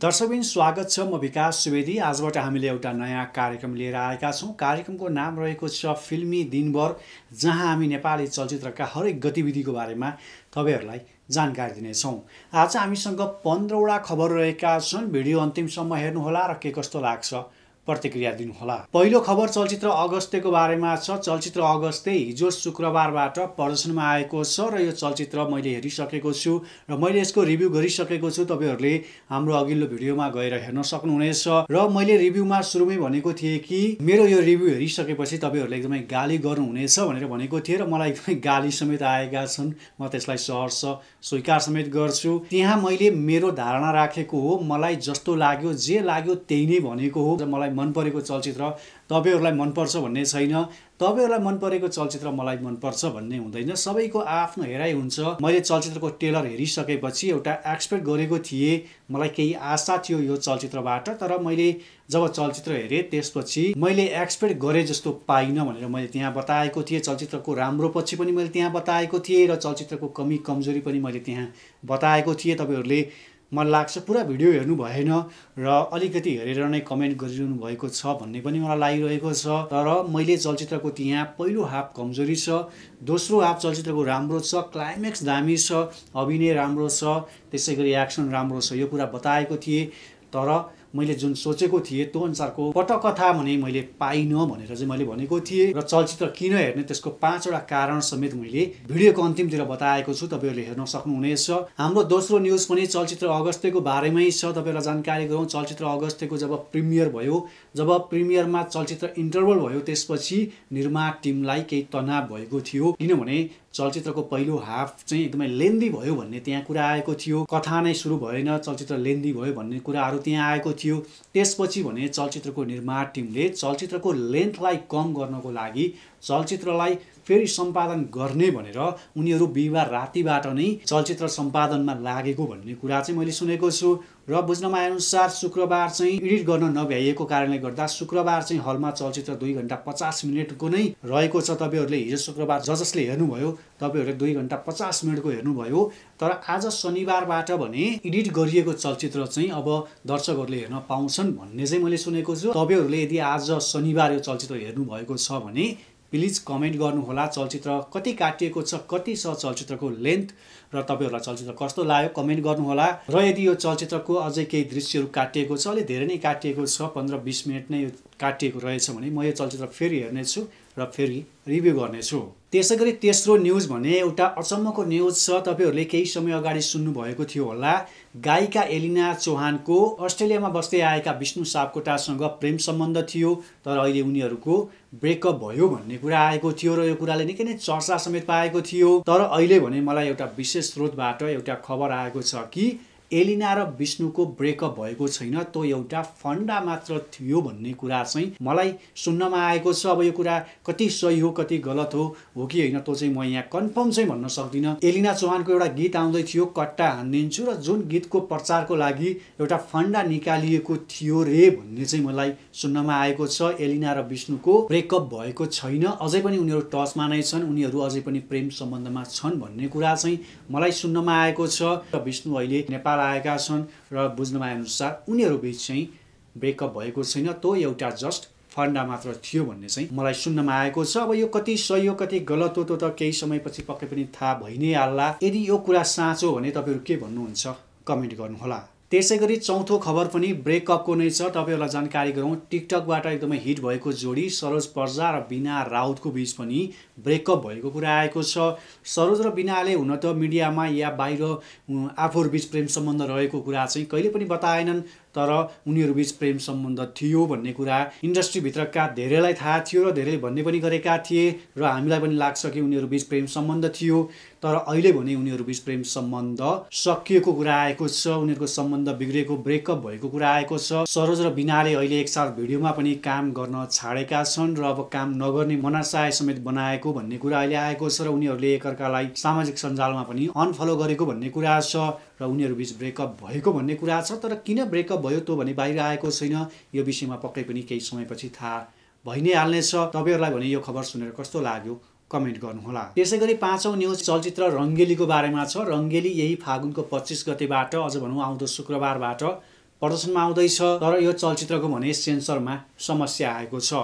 दर्शकबिन स्वागत छ म विकास सुवेदी आजबाट हामीले एउटा नयाँ कार्यक्रम लिएर आएका छौँ कार्यक्रमको नाम रहेको छ फिल्मी दिनभर जहाँ हामी नेपाली चलचित्रका हरेक गतिविधिको बारेमा तपाईँहरूलाई जानकारी दिनेछौँ आज हामीसँग पन्ध्रवटा खबर रहेका छन् भिडियो अन्तिमसम्म हेर्नुहोला र के कस्तो लाग्छ प्रतिक्रिया दिनुहोला पहिलो खबर चलचित्र अगस्तेको बारेमा छ चलचित्र अगस्ते हिजो शुक्रबारबाट प्रदर्शनमा आएको छ र यो चलचित्र मैले हेरिसकेको छु र मैले यसको रिभ्यू गरिसकेको छु तपाईँहरूले हाम्रो अघिल्लो भिडियोमा गएर हेर्न सक्नुहुनेछ र मैले रिभ्यूमा सुरुमै भनेको थिएँ कि मेरो यो रिभ्यू हेरिसकेपछि तपाईँहरूले एकदमै गाली गर्नुहुनेछ भनेर भनेको थिएँ र मलाई एकदमै गाली समेत आएका छन् म त्यसलाई सहर्ष स्वीकार समेत गर्छु त्यहाँ मैले मेरो धारणा राखेको हो मलाई जस्तो लाग्यो जे लाग्यो त्यही नै भनेको हो मलाई मन परेको चलचित्र तपाईँहरूलाई मनपर्छ भन्ने छैन तपाईँहरूलाई मन परेको चलचित्र मलाई मनपर्छ भन्ने हुँदैन सबैको आफ्नो हेराइ हुन्छ मैले चलचित्रको टेलर हेरिसकेपछि एउटा एक्सपेक्ट गरेको थिएँ मलाई केही आशा थियो यो चलचित्रबाट तर मैले जब चलचित्र हेरेँ त्यसपछि मैले एक्सपेक्ट गरेँ जस्तो पाइनँ भनेर मैले त्यहाँ बताएको थिएँ चलचित्रको राम्रो पछि पनि मैले त्यहाँ बताएको थिएँ र चलचित्रको कमी कमजोरी पनि मैले त्यहाँ बताएको थिएँ तपाईँहरूले मलाई लाग्छ पुरा भिडियो हेर्नु भएन र अलिकति हेरेर नै कमेन्ट गरिरहनु भएको छ भन्ने पनि मलाई लागिरहेको छ तर मैले चलचित्रको त्यहाँ पहिलो हाफ कमजोरी छ दोस्रो हाफ चलचित्रको राम्रो छ क्लाइमेक्स दामी छ अभिनय राम्रो छ त्यसै गरी एक्सन राम्रो छ यो कुरा बताएको थिएँ तर मैले जुन सोचेको थिएँ त्यो अनुसारको पटकथा भने मैले पाइनँ भनेर चाहिँ मैले भनेको थिएँ र चलचित्र किन हेर्ने त्यसको पाँचवटा कारण समेत मैले भिडियोको अन्तिमतिर बताएको छु तपाईँहरूले हेर्न सक्नुहुनेछ हाम्रो दोस्रो न्युज पनि चलचित्र अगस्तको बारेमै छ तपाईँहरूलाई जानकारी गरौँ चलचित्र अगस्तको जब प्रिमियर भयो जब प्रिमियरमा चलचित्र इन्टरभल भयो त्यसपछि निर्माण टिमलाई केही तनाव भएको थियो किनभने चलचित्रको पहिलो हाफ चाहिँ एकदमै लेन्दी भयो भन्ने त्यहाँ कुरा आएको थियो कथा नै सुरु भएन चलचित्र लेन्दी भयो भन्ने कुराहरू त्यहाँ आएको थियो थियो त्यसपछि भने चलचित्रको निर्माण टिमले चलचित्रको लेन्थलाई कम गर्नको लागि चलचित्रलाई फेरि सम्पादन गर्ने भनेर उनीहरू बिहिबार रातिबाट नै चलचित्र सम्पादनमा लागेको भन्ने कुरा चाहिँ मैले सुनेको छु र बुझ्नमा आएअनुसार शुक्रबार चाहिँ एडिट गर्न नभ्याइएको कारणले गर्दा शुक्रबार चाहिँ हलमा चलचित्र दुई घन्टा पचास मिनटको नै रहेको छ तपाईँहरूले हिजो शुक्रबार ज जसले हेर्नुभयो तपाईँहरूले दुई घन्टा पचास मिनटको हेर्नुभयो तर आज शनिबारबाट भने एडिट गरिएको चलचित्र चाहिँ अब दर्शकहरूले हेर्न पाउँछन् भन्ने चाहिँ मैले सुनेको छु तपाईँहरूले यदि आज शनिबार यो चलचित्र हेर्नुभएको छ भने प्लिज कमेन्ट गर्नुहोला चलचित्र कति काटिएको छ कति छ चलचित्रको लेन्थ र तपाईँहरूलाई चलचित्र कस्तो लाग्यो कमेन्ट गर्नुहोला र यदि यो चलचित्रको अझै केही दृश्यहरू काटिएको छ अलिक धेरै नै काटिएको छ पन्ध्र बिस मिनट नै यो काटिएको रहेछ भने म यो चलचित्र फेरि हेर्नेछु र फेरि रिभ्यू गर्नेछु त्यसै गरी तेस्रो न्युज भने एउटा अचम्मको न्युज छ तपाईँहरूले केही समय अगाडि सुन्नुभएको थियो होला गायिका एलिना चौहानको अस्ट्रेलियामा बस्दै आएका विष्णु सापकोटासँग प्रेम सम्बन्ध थियो तर अहिले उनीहरूको ब्रेकअप भयो भन्ने कुरा आएको थियो र यो कुराले निकै नै चर्चा समेत पाएको थियो तर अहिले भने मलाई एउटा विशेष स्रोतबाट एउटा खबर आएको छ कि एलिना र विष्णुको ब्रेकअप भएको छैन त्यो एउटा फन्डा मात्र थियो भन्ने कुरा चाहिँ मलाई सुन्नमा आएको छ अब यो कुरा कति सही हो कति गलत हो हो कि होइन त्यो चाहिँ म यहाँ कन्फर्म चाहिँ भन्न सक्दिनँ एलिना चौहानको एउटा गीत आउँदै थियो कट्टा हानिदिन्छु र जुन गीतको प्रचारको लागि एउटा फन्डा निकालिएको थियो रे भन्ने चाहिँ मलाई सुन्नमा आएको छ एलिना र विष्णुको ब्रेकअप भएको छैन अझै पनि उनीहरू टचमा नै छन् उनीहरू अझै पनि प्रेम सम्बन्धमा छन् भन्ने कुरा चाहिँ मलाई सुन्नमा आएको छ र विष्णु अहिले नेपाल आएका छन् र बुझ्नु अनुसार उनीहरूबिच चाहिँ ब्रेकअप भएको छैन त्यो एउटा जस्ट फन्डा मात्र थियो भन्ने चाहिँ मलाई सुन्नमा आएको छ अब यो कति सही हो कति गलत हो त्यो त केही समयपछि पक्कै पनि थाहा भइ नै हाल्ला यदि यो कुरा साँचो हो भने तपाईँहरू के भन्नुहुन्छ कमेन्ट गर्नुहोला त्यसै गरी चौथो खबर पनि ब्रेकअपको नै छ तपाईँहरूलाई जानकारी गरौँ टिकटकबाट एकदमै हिट भएको जोडी सरोज पर्जा र बिना राउतको बिच पनि ब्रेकअप भएको कुरा आएको छ सरोज र बिनाले हुन त मिडियामा या बाहिर आफूहरू बिच प्रेम सम्बन्ध रहेको कुरा चाहिँ कहिले पनि बताएनन् तर बिच प्रेम सम्बन्ध थियो भन्ने कुरा इन्डस्ट्रीभित्रका धेरैलाई थाहा थियो र धेरै भन्ने पनि गरेका थिए र हामीलाई पनि लाग्छ कि बिच प्रेम सम्बन्ध थियो तर अहिले भने बिच प्रेम सम्बन्ध सकिएको कुरा आएको छ उनीहरूको सम्बन्ध बिग्रेको ब्रेकअप भएको कुरा आएको छ सरोज र बिनाले अहिले एकसाथ भिडियोमा पनि काम गर्न छाडेका छन् र अब काम नगर्ने मनासाय समेत बनाएको भन्ने कुरा अहिले आएको छ र उनीहरूले एकअर्कालाई सामाजिक सञ्जालमा पनि अनफलो गरेको भन्ने कुरा छ र उनीहरूबिच ब्रेकअप भएको भन्ने कुरा छ तर किन ब्रेकअप भयो त्यो भने बाहिर आएको छैन यो विषयमा पक्कै पनि केही समयपछि थाहा भइ नै हाल्नेछ तपाईँहरूलाई भने यो खबर सुनेर कस्तो लाग्यो कमेन्ट गर्नुहोला त्यसै गरी पाँचौँ न्युज चलचित्र रङ्गेलीको बारेमा छ रङ्गेली यही फागुनको पच्चिस गतेबाट अझ भनौँ आउँदो शुक्रबारबाट प्रदर्शनमा आउँदैछ तर यो चलचित्रको भने सेन्सरमा समस्या आएको छ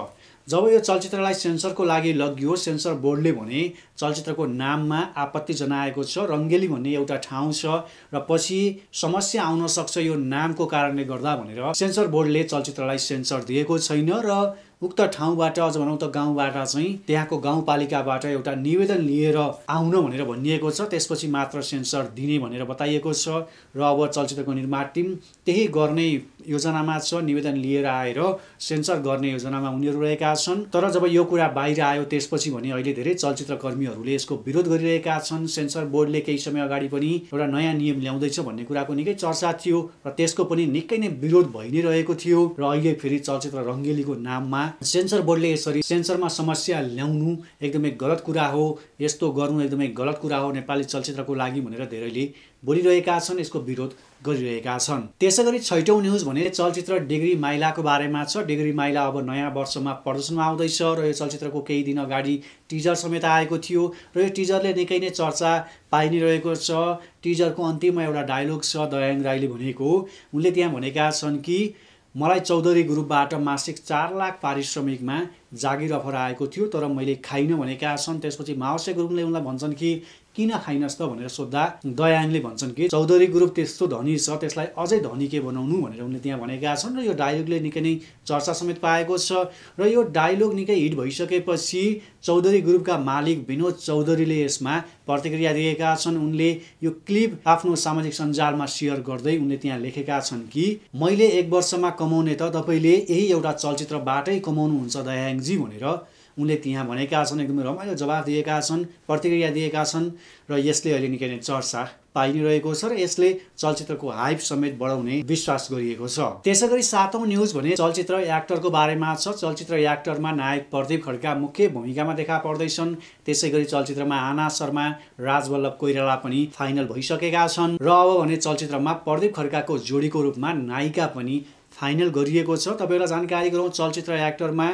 जब यो चलचित्रलाई सेन्सरको लागि लगियो सेन्सर बोर्डले भने चलचित्रको नाममा आपत्ति जनाएको छ रङ्गेली भन्ने एउटा ठाउँ छ र पछि समस्या आउन सक्छ यो नामको कारणले गर्दा भनेर सेन्सर बोर्डले चलचित्रलाई सेन्सर दिएको छैन र उक्त ठाउँबाट अझ भनौँ त गाउँबाट चाहिँ त्यहाँको गाउँपालिकाबाट एउटा निवेदन लिएर आउन भनेर भनिएको छ त्यसपछि मात्र सेन्सर दिने भनेर बताइएको छ र अब चलचित्रको निर्माण टिम त्यही गर्ने योजनामा छ निवेदन लिएर आएर सेन्सर गर्ने योजनामा उनीहरू रहेका छन् तर जब यो कुरा बाहिर आयो त्यसपछि भने अहिले धेरै चलचित्रकर्मीहरूले यसको विरोध गरिरहेका छन् सेन्सर बोर्डले केही समय अगाडि पनि एउटा नयाँ नियम ल्याउँदैछ भन्ने कुराको निकै चर्चा थियो र त्यसको पनि निकै नै विरोध भइ नै रहेको थियो र अहिले फेरि चलचित्र रङ्गेलीको नाममा सेन्सर बोर्डले यसरी सेन्सरमा समस्या ल्याउनु एकदमै गलत कुरा हो यस्तो गर्नु एकदमै गलत कुरा हो नेपाली चलचित्रको लागि भनेर धेरैले बोलिरहेका छन् यसको विरोध गरिरहेका छन् त्यसै गरी छैटौँ न्युज भने चलचित्र डिग्री माइलाको बारेमा छ डिग्री माइला अब नयाँ वर्षमा प्रदर्शनमा आउँदैछ र यो चलचित्रको केही दिन अगाडि टिजर समेत आएको थियो र यो टिजरले निकै नै चर्चा पाइ नै रहेको छ टिजरको अन्तिममा एउटा डायलग छ दयाङ राईले भनेको उनले त्यहाँ भनेका छन् कि मलाई चौधरी ग्रुपबाट मासिक चार लाख पारिश्रमिकमा जागिर अफर आएको थियो तर मैले खाइनँ भनेका छन् त्यसपछि माओसे ग्रुपले उनलाई भन्छन् कि किन खाइनस् त भनेर सोद्धा दयाङले भन्छन् कि चौधरी ग्रुप त्यस्तो धनी छ त्यसलाई अझै धनी के बनाउनु भनेर उनले त्यहाँ भनेका छन् र यो डायलगले निकै नै चर्चा समेत पाएको छ र यो डायलग निकै हिट भइसकेपछि चौधरी ग्रुपका मालिक विनोद चौधरीले यसमा प्रतिक्रिया दिएका छन् उनले यो क्लिप आफ्नो सामाजिक सञ्जालमा सेयर गर्दै उनले त्यहाँ लेखेका छन् कि मैले एक वर्षमा कमाउने त तपाईँले यही एउटा चलचित्रबाटै कमाउनुहुन्छ दयाङजी भनेर उनले त्यहाँ भनेका छन् एकदमै रमाइलो जवाफ दिएका छन् प्रतिक्रिया दिएका छन् र यसले अहिले निकै नै चर्चा पाइ नै रहेको छ र यसले चलचित्रको हाइप समेत बढाउने विश्वास गरिएको छ त्यसै गरी सातौँ न्युज भने चलचित्र एक्टरको बारेमा छ चलचित्र एक्टरमा नायक प्रदीप खड्का मुख्य भूमिकामा देखा पर्दैछन् त्यसै गरी चलचित्रमा आना शर्मा राजवल्लभ कोइराला पनि फाइनल भइसकेका छन् र अब भने चलचित्रमा प्रदीप खड्काको जोडीको रूपमा नायिका पनि फाइनल गरिएको छ तपाईँलाई जानकारी गरौँ चलचित्र एक्टरमा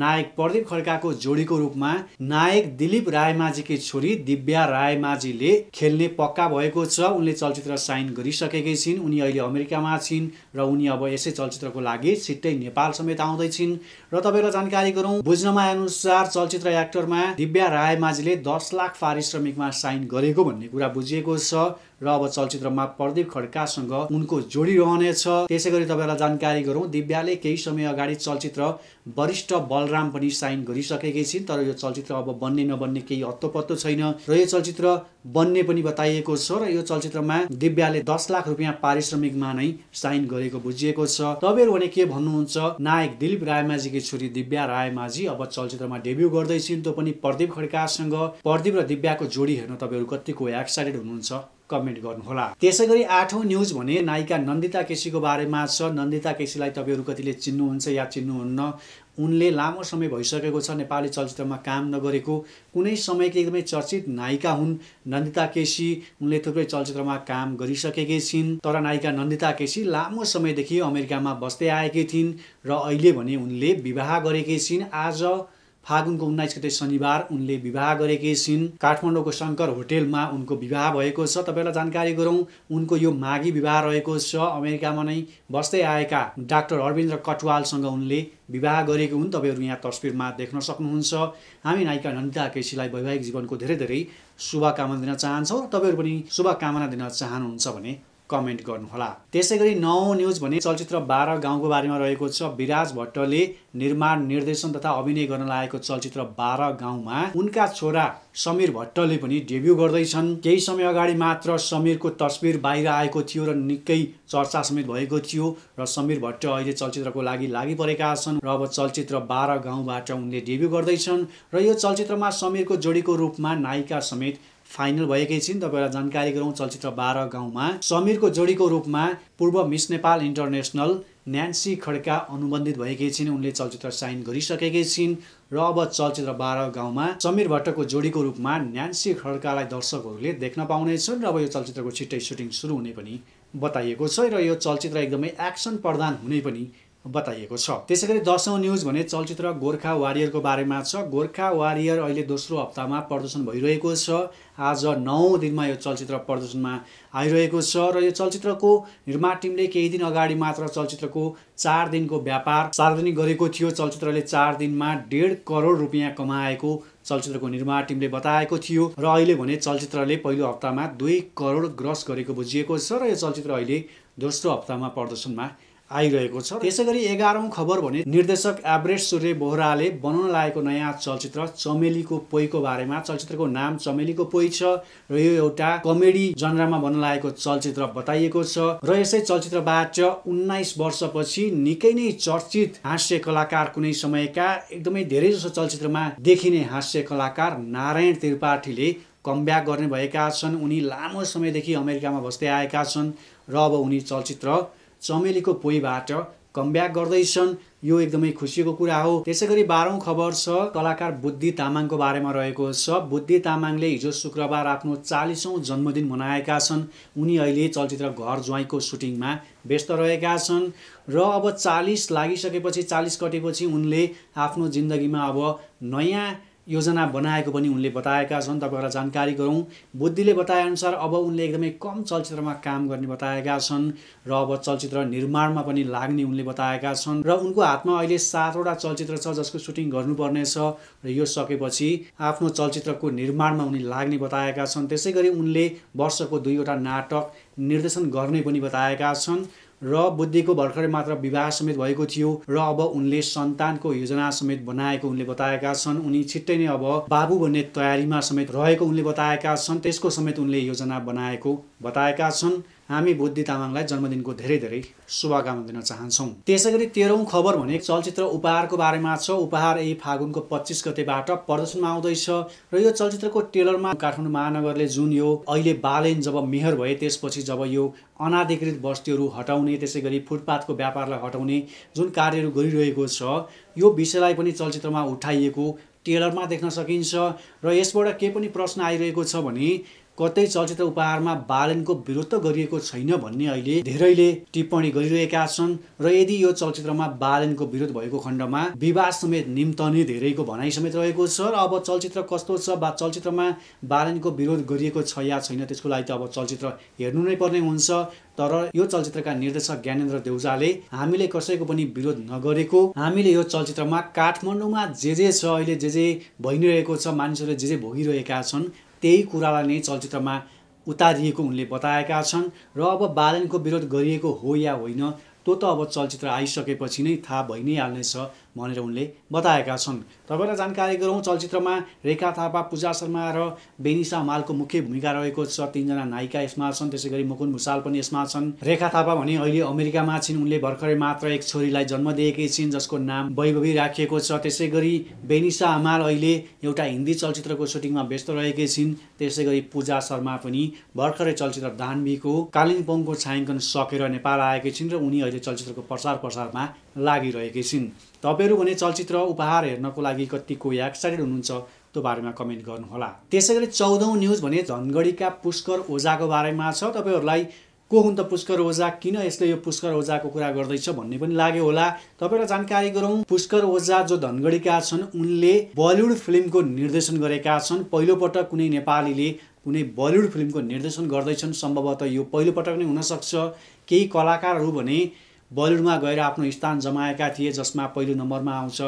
नायक प्रदीप खड्काको जोडीको रूपमा नायक दिलीप रायमाझीकी छोरी दिव्या रायमाझीले खेल्ने पक्का भएको छ उनले चलचित्र साइन गरिसकेकै छिन् उनी अहिले अमेरिकामा छिन् र उनी अब यसै चलचित्रको लागि छिट्टै नेपाल समेत आउँदै छिन् र तपाईँलाई जानकारी गरौँ बुझ्नमा अनुसार चलचित्र एक्टरमा दिव्या रायमाझीले दस लाख पारिश्रमिकमा साइन गरेको भन्ने कुरा बुझिएको छ र अब चलचित्रमा प्रदीप खड्कासँग उनको जोडी रहनेछ त्यसै गरी तपाईँलाई जानकारी गरौँ दिव्याले केही समय अगाडि चलचित्र वरिष्ठ बलराम पनि साइन गरिसकेकै छिन् तर यो चलचित्र अब बन्ने नबन्ने केही पत्तो छैन र यो चलचित्र बन्ने पनि बताइएको छ र यो चलचित्रमा दिव्याले दस लाख रुपियाँ पारिश्रमिकमा नै साइन गरेको बुझिएको छ तपाईँहरू भने के भन्नुहुन्छ नायक दिलीप रायमाझीकी छोरी दिव्या रायमाझी अब चलचित्रमा डेब्यु गर्दैछिन् त्यो पनि प्रदीप खड्कासँग प्रदीप र दिव्याको जोडी हेर्न तपाईँहरू कतिको एक्साइटेड हुनुहुन्छ कमेन्ट गर्नुहोला त्यसै गरी आठौँ न्युज भने नायिका नन्दिता केसीको बारेमा छ नन्दिता केसीलाई तपाईँहरू कतिले चिन्नुहुन्छ या चिन्नुहुन्न उनले लामो समय भइसकेको छ नेपाली चलचित्रमा काम नगरेको कुनै समयकै एकदमै चर्चित नायिका हुन् नन्दिता केसी उनले थुप्रै चलचित्रमा काम गरिसकेकी छिन् तर नायिका नन्दिता केसी लामो समयदेखि अमेरिकामा बस्दै आएकी थिइन् र अहिले भने उनले विवाह गरेकी छिन् आज फागुनको उन्नाइस गते शनिबार उनले विवाह गरेकी छिन् काठमाडौँको शङ्कर होटेलमा उनको विवाह भएको छ तपाईँलाई जानकारी गरौँ उनको यो माघी विवाह रहेको छ अमेरिकामा नै बस्दै आएका डाक्टर अरविन्द कटवालसँग उनले विवाह गरेको हुन् तपाईँहरू यहाँ तस्विरमा देख्न सक्नुहुन्छ हामी नायिका नन्दिता केसीलाई वैवाहिक जीवनको धेरै धेरै शुभकामना दिन चाहन्छौँ तपाईँहरू पनि शुभकामना दिन चाहनुहुन्छ भने कमेन्ट गर्नुहोला त्यसै गरी नौ न्युज भने चलचित्र बाह्र गाउँको बारेमा रहेको छ विराज भट्टले निर्माण निर्देशन तथा अभिनय गर्न लागेको चलचित्र बाह्र गाउँमा उनका छोरा समीर भट्टले पनि डेब्यू गर्दैछन् केही समय अगाडि मात्र समीरको तस्बिर बाहिर आएको थियो र निकै चर्चा समेत भएको थियो र समीर भट्ट अहिले चलचित्रको लागि लागि परेका छन् र अब चलचित्र बाह्र गाउँबाट उनले डेब्यू गर्दैछन् र यो चलचित्रमा समीरको जोडीको रूपमा नायिका समेत फाइनल भएकै छिन् तपाईँलाई जानकारी गरौँ चलचित्र बाह्र गाउँमा समीरको जोडीको रूपमा पूर्व miss Nepal international Nancy Khadka अनुबन्धित भएकी छिन् उनले चलचित्र साइन गरिसकेकै छिन् र अब चलचित्र बाह्र गाउँमा समीर भट्टको जोडीको रूपमा न्यान्सी खड्कालाई दर्शकहरूले देख्न पाउनेछन् र अब यो चलचित्रको छिट्टै सुटिङ सुरु हुने पनि बताइएको छ र यो चलचित्र एकदमै एक्सन प्रधान हुने पनि बताइएको छ त्यसै गरी दसौँ न्युज भने चलचित्र गोर्खा वारियरको बारेमा छ गोर्खा वारियर अहिले दोस्रो हप्तामा प्रदर्शन भइरहेको छ आज नौ दिनमा यो चलचित्र प्रदर्शनमा आइरहेको छ र यो चलचित्रको निर्माण टिमले केही दिन अगाडि मात्र चलचित्रको चार दिनको व्यापार सार्वजनिक गरेको थियो चलचित्रले चार दिनमा डेढ करोड रुपियाँ कमाएको चलचित्रको निर्माण टिमले बताएको थियो र अहिले भने चलचित्रले पहिलो हप्तामा दुई करोड ग्रस गरेको बुझिएको छ र यो चलचित्र अहिले दोस्रो हप्तामा प्रदर्शनमा आइरहेको छ त्यसै गरी एघारौँ खबर भने निर्देशक एभरेस्ट सूर्य बोहराले बनाउन लागेको नयाँ चलचित्र चमेलीको पोइको बारेमा चलचित्रको नाम चमेलीको पोइ छ र यो एउटा कमेडी जनरामा बन्न लागेको चलचित्र बताइएको छ र यसै चलचित्रबाट उन्नाइस वर्षपछि निकै नै चर्चित हास्य कलाकार कुनै समयका एकदमै धेरै जसो चलचित्रमा देखिने हास्य कलाकार नारायण त्रिपाठीले कमब्याक गर्ने भएका छन् उनी लामो समयदेखि अमेरिकामा बस्दै आएका छन् र अब उनी चलचित्र चमेलीको पोइबाट कमब्याक गर्दैछन् यो एकदमै खुसीको कुरा हो त्यसै गरी बाह्रौँ खबर छ कलाकार बुद्धि तामाङको बारेमा रहेको छ बुद्धि तामाङले हिजो शुक्रबार आफ्नो चालिसौँ जन्मदिन मनाएका छन् उनी अहिले चलचित्र घर ज्वाइँको सुटिङमा व्यस्त रहेका छन् र अब चालिस लागिसकेपछि चालिस कटेपछि उनले आफ्नो जिन्दगीमा अब नयाँ योजना बनाएको पनि उनले बताएका छन् तपाईँहरूलाई जानकारी गरौँ बुद्धिले बताएअनुसार अब उनले एकदमै कम चलचित्रमा काम गर्ने बताएका छन् र अब चलचित्र निर्माणमा पनि लाग्ने उनले बताएका छन् र उनको हातमा अहिले सातवटा चलचित्र छ जसको सुटिङ गर्नुपर्नेछ र यो सकेपछि आफ्नो चलचित्रको निर्माणमा उनी लाग्ने बताएका छन् त्यसै गरी उनले वर्षको दुईवटा नाटक निर्देशन गर्ने पनि बताएका छन् र बुद्धिको भर्खरै मात्र विवाह समेत भएको थियो र अब उनले सन्तानको योजना समेत बनाएको उनले बताएका छन् उनी छिट्टै नै अब बाबु भन्ने तयारीमा समेत रहेको उनले बताएका छन् त्यसको समेत उनले योजना बनाएको बताएका छन् हामी बुद्धि तामाङलाई जन्मदिनको धेरै धेरै शुभकामना दिन चाहन्छौँ त्यसै गरी तेह्रौँ खबर भने चलचित्र उपहारको बारेमा छ उपहार यही फागुनको पच्चिस गतेबाट प्रदर्शनमा आउँदैछ र यो चलचित्रको टेलरमा काठमाडौँ महानगरले जुन यो अहिले बालेन जब मेहर भए त्यसपछि जब यो अनाधिकृत बस्तीहरू हटाउने त्यसै गरी फुटपाथको व्यापारलाई हटाउने जुन कार्यहरू गरिरहेको छ यो विषयलाई पनि चलचित्रमा उठाइएको टेलरमा देख्न सकिन्छ र यसबाट के पनि प्रश्न आइरहेको छ भने कतै चलचित्र उपहारमा बालनको विरोध गरिएको छैन भन्ने अहिले धेरैले टिप्पणी गरिरहेका छन् र यदि यो चलचित्रमा बालनको विरोध भएको खण्डमा विवाद समेत निम्तने धेरैको भनाइ समेत रहेको छ र अब चलचित्र कस्तो छ वा चलचित्रमा बालनको विरोध गरिएको छ या छैन त्यसको लागि त अब चलचित्र हेर्नु नै पर्ने हुन्छ तर यो चलचित्रका निर्देशक ज्ञानेन्द्र देउजाले हामीले कसैको पनि विरोध नगरेको हामीले यो चलचित्रमा काठमाडौँमा जे जे छ अहिले जे जे भइरहेको छ मानिसहरूले जे जे भोगिरहेका छन् त्यही कुरालाई नै चलचित्रमा उतारिएको उनले बताएका छन् र अब बालनको विरोध गरिएको हो या होइन त्यो त अब चलचित्र आइसकेपछि नै थाहा भइ नै हाल्नेछ भनेर उनले बताएका छन् तपाईँलाई जानकारी गरौँ चलचित्रमा रेखा थापा पूजा शर्मा र बेनिसा मालको मुख्य भूमिका रहेको छ तिनजना नायिका यसमा छन् त्यसै गरी मुकुन भुषाल पनि यसमा छन् रेखा थापा भने अहिले अमेरिकामा छिन् उनले भर्खरै मात्र एक छोरीलाई जन्म दिएकी छिन् जसको नाम वैभवी राखिएको छ त्यसै गरी बेनिसा अमाल अहिले एउटा हिन्दी चलचित्रको सुटिङमा व्यस्त रहेकी छिन् त्यसै गरी पूजा शर्मा पनि भर्खरै चलचित्र दानवीको कालिम्पोङको छायाङ्कन सकेर नेपाल आएकी छिन् र उनी अहिले चलचित्रको प्रचार प्रसारमा लागिरहेकै छिन् तपाईँहरू भने चलचित्र उपहार हेर्नको लागि कतिको एक्साइटेड हुनुहुन्छ त्यो बारेमा कमेन्ट गर्नुहोला त्यसै गरी चौधौँ न्युज भने धनगढीका पुष्कर ओझाको बारेमा छ तपाईँहरूलाई को हुन् त पुष्कर ओझा किन यसले यो पुष्कर ओझाको कुरा गर्दैछ भन्ने पनि लाग्यो होला तपाईँलाई जानकारी गरौँ पुष्कर ओझा जो धनगढीका छन् उनले बलिउड फिल्मको निर्देशन गरेका छन् पहिलोपटक कुनै नेपालीले कुनै बलिउड फिल्मको निर्देशन गर्दैछन् सम्भवतः यो पहिलोपटक नै हुनसक्छ केही कलाकारहरू भने बलिउडमा गएर आफ्नो स्थान जमाएका थिए जसमा पहिलो नम्बरमा आउँछ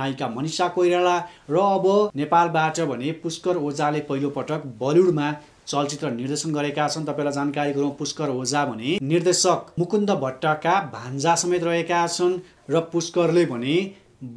नायिका मनिषा कोइराला र अब नेपालबाट भने पुष्कर ओझाले पहिलोपटक बलिउडमा चलचित्र निर्देशन गरेका छन् तपाईँलाई जानकारी गरौँ पुष्कर ओझा भने निर्देशक मुकुन्द भट्टका भान्जा समेत रहेका छन् र पुष्करले भने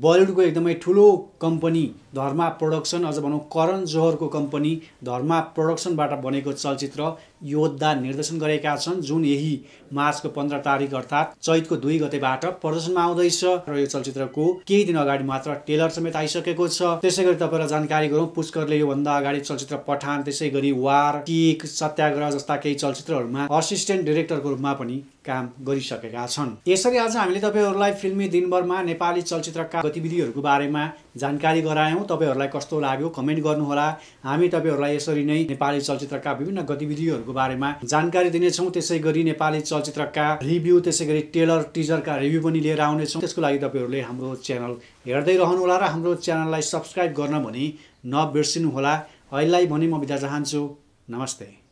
बलिउडको एकदमै ठुलो कम्पनी धर्मा प्रोडक्सन अझ भनौँ करण जोहरको कम्पनी धर्मा प्रोडक्सनबाट बनेको चलचित्र योद्धा निर्देशन गरेका छन् जुन यही मार्चको पन्ध्र तारिक अर्थात् चैतको दुई गतेबाट प्रदर्शनमा आउँदैछ र यो चलचित्रको केही दिन अगाडि मात्र टेलर समेत आइसकेको छ त्यसै गरी तपाईँलाई जानकारी गरौँ पुष्करले योभन्दा अगाडि चलचित्र पठान त्यसै गरी वार टिक सत्याग्रह जस्ता केही चलचित्रहरूमा असिस्टेन्ट डिरेक्टरको रूपमा पनि काम गरिसकेका छन् यसरी आज हामीले तपाईँहरूलाई फिल्मी दिनभरमा नेपाली चलचित्रका गतिविधिहरूको बारेमा जानकारी गरायौँ तपाईँहरूलाई कस्तो लाग्यो कमेन्ट गर्नुहोला हामी तपाईँहरूलाई यसरी नै नेपाली चलचित्रका विभिन्न गतिविधिहरू चलचित्रहरूको बारेमा जानकारी दिनेछौँ त्यसै गरी नेपाली चलचित्रका रिभ्यू त्यसै गरी टेलर टिजरका रिभ्यू पनि लिएर आउनेछौँ त्यसको लागि तपाईँहरूले हाम्रो च्यानल हेर्दै रहनुहोला र हाम्रो च्यानललाई सब्सक्राइब गर्न भनी नबिर्सिनुहोला अहिलेलाई भनी म बिदा चाहन्छु नमस्ते